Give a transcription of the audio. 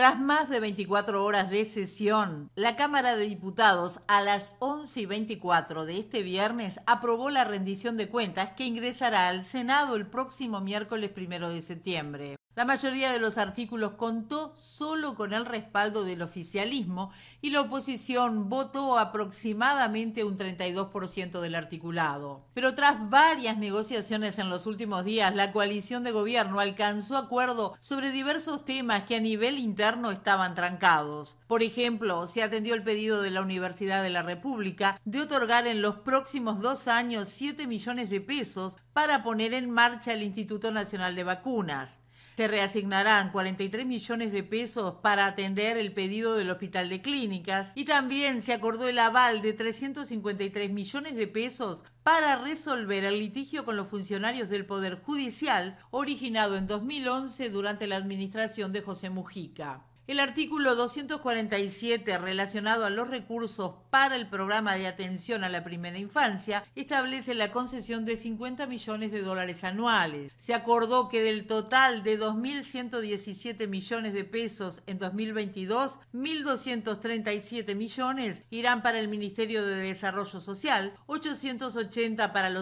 Tras más de 24 horas de sesión, la Cámara de Diputados a las 11 y 24 de este viernes aprobó la rendición de cuentas que ingresará al Senado el próximo miércoles primero de septiembre. La mayoría de los artículos contó solo con el respaldo del oficialismo y la oposición votó aproximadamente un 32% del articulado. Pero tras varias negociaciones en los últimos días, la coalición de gobierno alcanzó acuerdo sobre diversos temas que a nivel interno estaban trancados. Por ejemplo, se atendió el pedido de la Universidad de la República de otorgar en los próximos dos años 7 millones de pesos para poner en marcha el Instituto Nacional de Vacunas. Se reasignarán 43 millones de pesos para atender el pedido del Hospital de Clínicas y también se acordó el aval de 353 millones de pesos para resolver el litigio con los funcionarios del Poder Judicial originado en 2011 durante la administración de José Mujica. El artículo 247 relacionado a los recursos para el programa de atención a la primera infancia establece la concesión de 50 millones de dólares anuales. Se acordó que del total de 2.117 millones de pesos en 2022, 1.237 millones irán para el Ministerio de Desarrollo Social, 880 para los